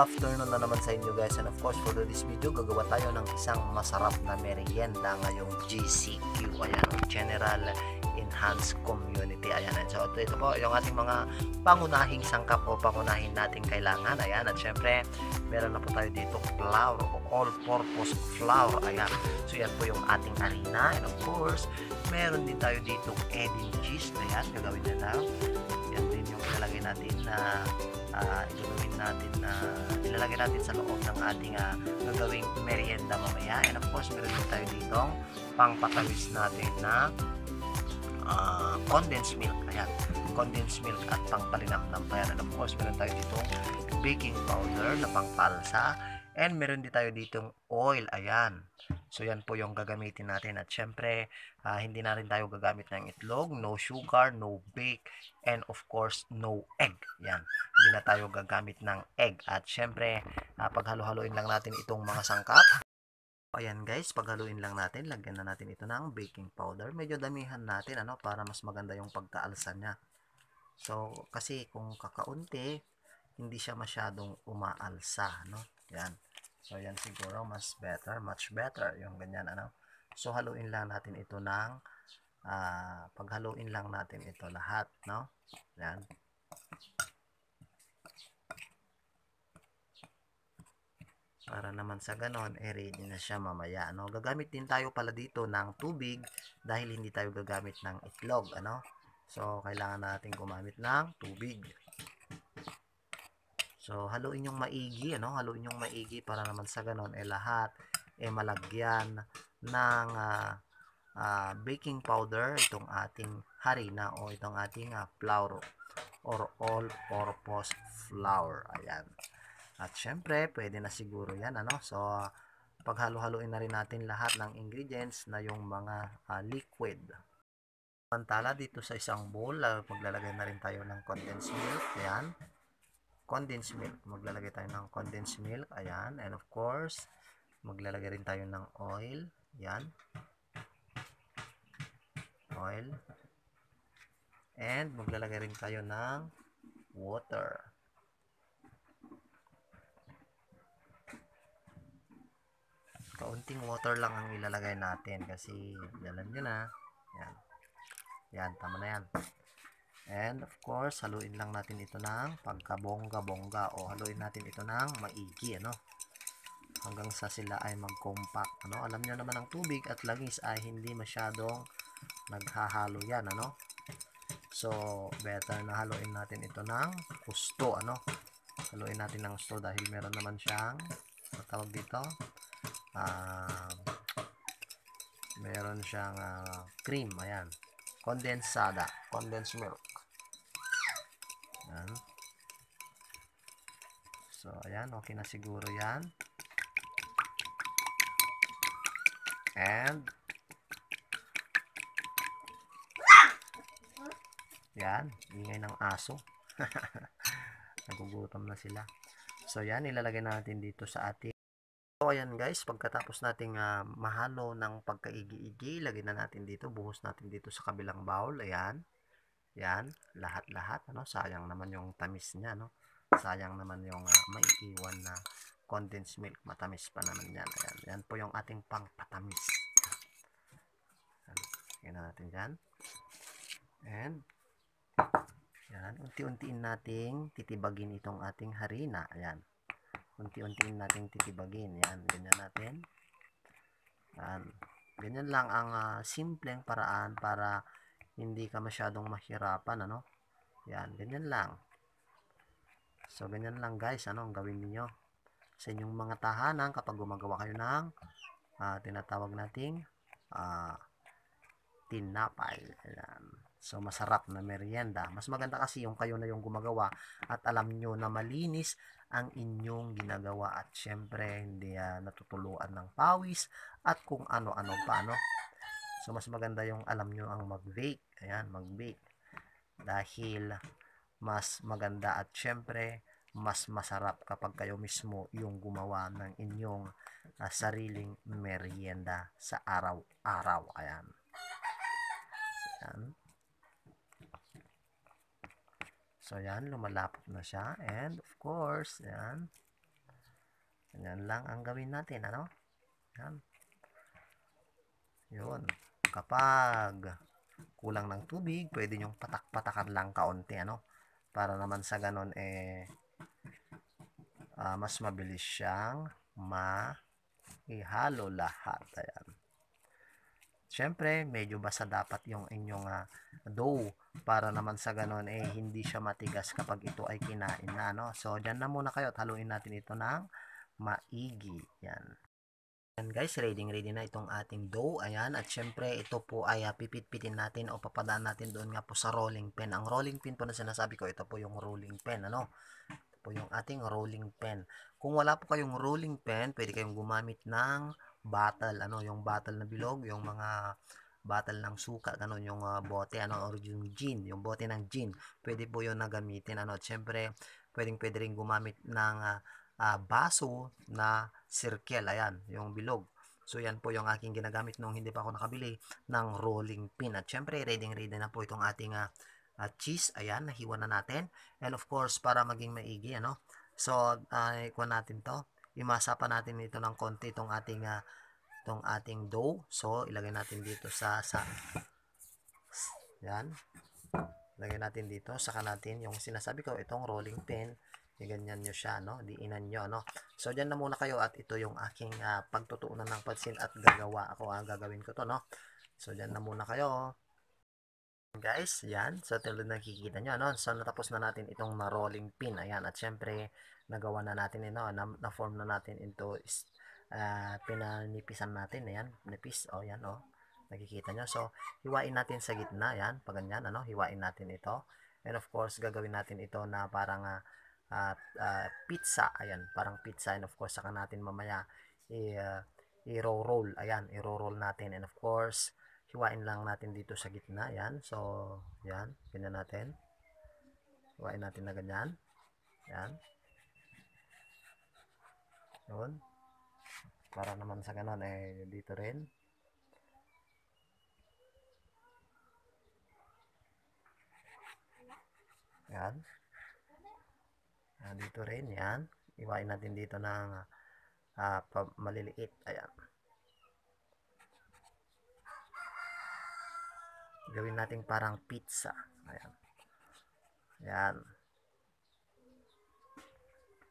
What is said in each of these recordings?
afternoon na naman sa inyo guys and of course for this video gagawa tayo ng isang masarap na merienda ngayong GCQ ayan General Enhanced Community ayan and so ito po yung ating mga pangunahing sangkap o pangunahin nating kailangan ayan at syempre meron na po tayo dito flour o all purpose flour ayan so yan po yung ating harina and of course meron din tayo dito edin cheese ayan gagawin na tayo ayan yun yung ilalagay natin na uh, ah, gagawin natin na uh, ilalagay natin sa loob ng ating uh, gagawing merienda mamaya and of course meron din tayo ditong pangpatawis natin na uh, condensed milk ayan condensed milk at pangpalinamnam pa yan and of course meron tayo dito baking powder na pangpalsa and meron din tayo dito oil ayan So yan po yung gagamitin natin at syempre uh, hindi na rin tayo gagamit ng itlog, no sugar, no bake and of course no egg. Yan. Hindi na tayo gagamit ng egg at syempre uh, ah, paghalo-haloin lang natin itong mga sangkap. Ayan guys, paghaluin lang natin, lagyan na natin ito ng baking powder. Medyo damihan natin ano para mas maganda yung pagkaalsa niya. So kasi kung kakaunti, hindi siya masyadong umaalsa, no? Yan. So, yan siguro mas better, much better yung ganyan ano. So, haluin lang natin ito ng uh, paghaluin lang natin ito lahat, no? Yan. Para naman sa ganon, eh ready na siya mamaya, no. Gagamit din tayo pala dito ng tubig dahil hindi tayo gagamit ng itlog, ano? So, kailangan natin gumamit ng tubig. So, haluin yung maigi, ano? Haluin yung maigi para naman sa ganon, eh lahat, eh malagyan ng uh, uh, baking powder, itong ating harina o itong ating uh, flour or all-purpose flour. Ayan. At syempre, pwede na siguro yan, ano? So, uh, paghalo-haloin na rin natin lahat ng ingredients na yung mga uh, liquid. Pantala dito sa isang bowl, uh, maglalagay na rin tayo ng condensed milk. Ayan condensed milk. Maglalagay tayo ng condensed milk. Ayan. And of course, maglalagay rin tayo ng oil. Ayan. Oil. And maglalagay rin tayo ng water. Kaunting water lang ang ilalagay natin kasi alam nyo na. Ayan. Ayan, tama na yan. And of course, haluin lang natin ito ng pagkabongga-bongga o haluin natin ito ng maigi, ano? Hanggang sa sila ay mag-compact, ano? Alam nyo naman ang tubig at langis ay hindi masyadong naghahalo yan, ano? So, better na haluin natin ito ng gusto, ano? Haluin natin ng gusto dahil meron naman siyang, matawag dito, uh, meron siyang uh, cream, ayan, condensada, condensed milk. So, ayan. Okay na siguro yan. And, yan. Ingay ng aso. Nagugutom na sila. So, yan. Ilalagay natin dito sa ating So, ayan guys, pagkatapos nating uh, mahalo ng pagkaigi-igi, lagay na natin dito, buhos natin dito sa kabilang bowl. Ayan. Ayan, lahat-lahat. Ano? Sayang naman yung tamis niya, no? sayang naman yung uh, maiiwan na condensed milk matamis pa naman yan ayan, yan po yung ating pangpatamis yan natin yan and yan, unti-untiin nating titibagin itong ating harina ayan, unti-untiin nating titibagin, yan, ganyan natin yan ganyan lang ang uh, simpleng paraan para hindi ka masyadong mahirapan ano yan, ganyan lang So, ganyan lang guys, ano ang gawin niyo sa inyong mga tahanan kapag gumagawa kayo ng uh, tinatawag nating uh, tinapay. Ayan. So, masarap na merienda. Mas maganda kasi yung kayo na yung gumagawa at alam nyo na malinis ang inyong ginagawa at syempre hindi uh, natutuluan ng pawis at kung ano-ano pa, no? So, mas maganda yung alam nyo ang mag-bake. Ayan, mag-bake. Dahil mas maganda at syempre mas masarap kapag kayo mismo yung gumawa ng inyong uh, sariling merienda sa araw-araw. Ayan. Ayan. So, ayan. Lumalapot na siya. And, of course, ayan. Ayan lang ang gawin natin, ano? Ayan. Yun. Kapag kulang ng tubig, pwede nyong patak-patakan lang kaunti, ano? para naman sa ganon eh uh, mas mabilis siyang ma ihalo lahat. Ayan. syempre medyo basa dapat yung inyong uh, dough para naman sa ganon eh hindi siya matigas kapag ito ay kinain na. No? So, dyan na muna kayo at haluin natin ito ng maigi. Yan. Ayan guys, ready ready na itong ating dough. Ayan, at syempre ito po ay uh, pipit-pitin natin o papadaan natin doon nga po sa rolling pin. Ang rolling pin po na sinasabi ko, ito po yung rolling pin. Ano? Ito po yung ating rolling pin. Kung wala po kayong rolling pin, pwede kayong gumamit ng bottle. Ano? Yung bottle na bilog, yung mga bottle ng suka, ganun yung uh, bote, ano, or yung gin, yung bote ng gin. Pwede po yun na gamitin. Ano? At syempre, pwedeng pwede rin gumamit ng uh, uh, baso na circle. Ayan, yung bilog. So, yan po yung aking ginagamit nung hindi pa ako nakabili ng rolling pin. At syempre, ready-ready na po itong ating uh, uh, cheese. Ayan, nahiwa na natin. And of course, para maging maigi, ano? So, uh, ikuha natin to. Imasa pa natin ito ng konti itong ating uh, itong ating dough. So, ilagay natin dito sa sa yan. Lagay natin dito. Saka natin yung sinasabi ko, itong rolling pin. Iganyan nyo siya, no? Diinan nyo, no? So, dyan na muna kayo at ito yung aking uh, pagtutuunan ng pansin at gagawa ako. Ah, gagawin ko to, no? So, dyan na muna kayo. Guys, yan. So, tulad nakikita nyo, no? So, natapos na natin itong na-rolling pin. Ayan. At syempre, nagawa na natin, ito, eh, no? Na-form na natin into uh, pinanipisan natin. Ayan. Nipis. O, oh, yan, no? Oh nakikita nyo. So, hiwain natin sa gitna, yan, Paganyan, ganyan, ano, hiwain natin ito. And of course, gagawin natin ito na parang uh, uh, uh, pizza. Ayan, parang pizza. And of course, saka natin mamaya i-roll. Ah, roll ayan, i-roll natin. And of course, hiwain lang natin dito sa gitna. Ayan, so, ayan, ganyan natin. Hiwain natin na ganyan. Ayan. Yun. Para naman sa ganun, eh, dito rin. Ayan dito rin yan iwain natin dito ng uh, maliliit ayan gawin natin parang pizza ayan ayan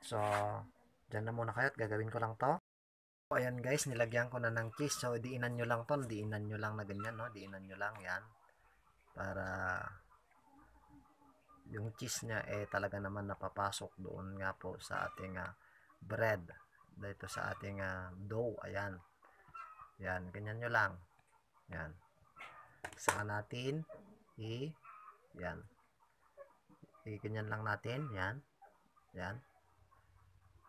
so dyan na muna kayo at gagawin ko lang to so, ayan guys nilagyan ko na ng cheese so diinan nyo lang to diinan nyo lang na ganyan no diinan nyo lang yan para yung cheese niya eh talaga naman napapasok doon nga po sa ating uh, bread dito sa ating uh, dough ayan yan ganyan nyo lang yan saka natin i yan i ganyan lang natin yan yan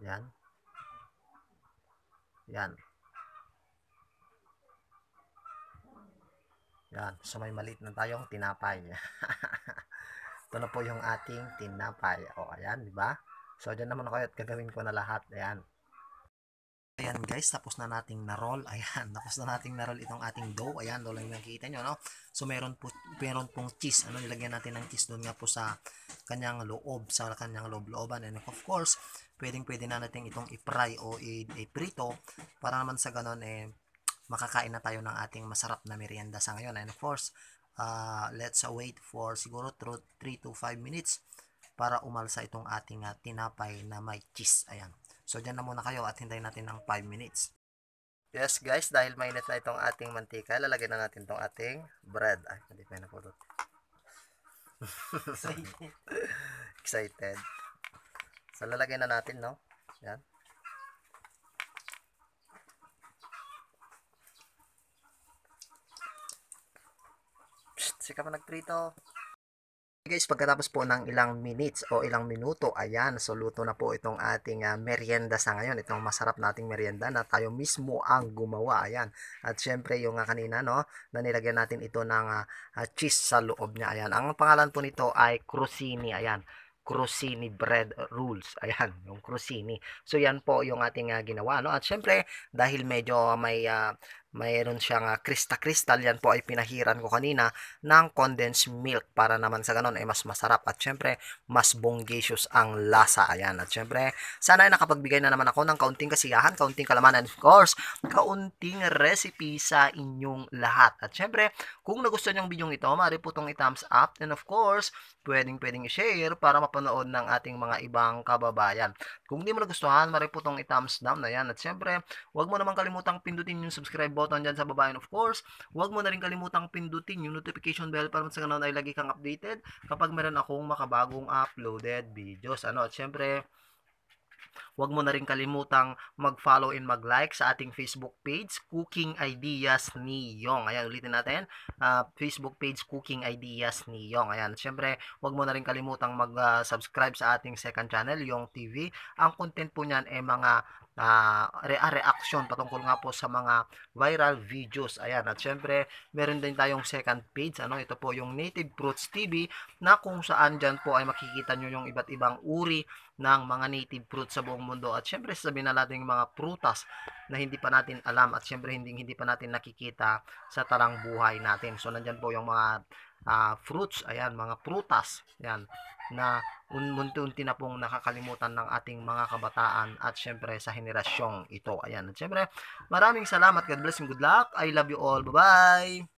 yan yan yan so may maliit na tayong tinapay Ito na po yung ating tinapay. O, ayan, di ba? So, dyan naman ako at gagawin ko na lahat. Ayan. Ayan guys, tapos na nating na-roll. Ayan, tapos na nating na-roll itong ating dough. Ayan, doon lang nakikita nyo, no? So, meron, po, meron pong cheese. Ano, nilagyan natin ng cheese doon nga po sa kanyang loob, sa kanyang loob-looban. And of course, pwedeng-pwede na natin itong i-fry o i-prito para naman sa ganon, eh, makakain na tayo ng ating masarap na merienda sa ngayon. And of course, uh, let's wait for siguro 3 to 5 minutes para umalsa itong ating uh, tinapay na may cheese. Ayan. So, dyan na muna kayo at hintayin natin ng 5 minutes. Yes, guys. Dahil mainit na itong ating mantika, lalagyan na natin itong ating bread. Ay, hindi pa na po Excited. Excited. So, lalagyan na natin, no? Yan. Sika pa nagprito. Okay guys, pagkatapos po ng ilang minutes o ilang minuto, ayan, so luto na po itong ating uh, merienda sa ngayon. Itong masarap nating merienda na tayo mismo ang gumawa. Ayan. At syempre yung uh, kanina, no, na nilagyan natin ito ng uh, uh, cheese sa loob niya. Ayan. Ang pangalan po nito ay crusini. Ayan. Crusini bread rules. Ayan, yung Crusini. So yan po yung ating uh, ginawa, no? At syempre, dahil medyo may uh, mayroon siyang uh, ah, Krista Crystal. Yan po ay pinahiran ko kanina ng condensed milk para naman sa ganun ay mas masarap. At syempre, mas bonggacious ang lasa. Ayan. At syempre, sana ay nakapagbigay na naman ako ng kaunting kasiyahan, kaunting kalaman and Of course, kaunting recipe sa inyong lahat. At syempre, kung nagustuhan yung video ito, maaari po itong i-thumbs up. And of course, pwedeng pwedeng i-share para mapanood ng ating mga ibang kababayan. Kung hindi mo nagustuhan, maaari po itong i-thumbs down. na yan At syempre, huwag mo naman kalimutang pindutin yung subscribe button about nandyan sa baba. And of course, huwag mo na rin kalimutang pindutin yung notification bell para sa ganun ay lagi kang updated kapag meron akong makabagong uploaded videos. Ano? At syempre, Huwag mo na rin kalimutang mag-follow and mag-like sa ating Facebook page, Cooking Ideas ni Yong. Ayan, ulitin natin, uh, Facebook page, Cooking Ideas ni Yong. Ayan, syempre, huwag mo na rin kalimutang mag-subscribe ah, sa ating second channel, Yong TV. Ang content po niyan ay mga uh, ah, re-reaction patungkol nga po sa mga viral videos. Ayan, at syempre, meron din tayong second page. Ano, ito po yung Native Fruits TV na kung saan dyan po ay makikita nyo yung iba't ibang uri ng mga native fruits sa buong mundo. At syempre, sabihin na natin yung mga prutas na hindi pa natin alam at syempre hindi, hindi pa natin nakikita sa tarang buhay natin. So, nandyan po yung mga uh, fruits, ayan, mga prutas, ayan, na unti-unti na pong nakakalimutan ng ating mga kabataan at syempre sa henerasyong ito. Ayan. At syempre, maraming salamat. God bless and good luck. I love you all. Bye-bye!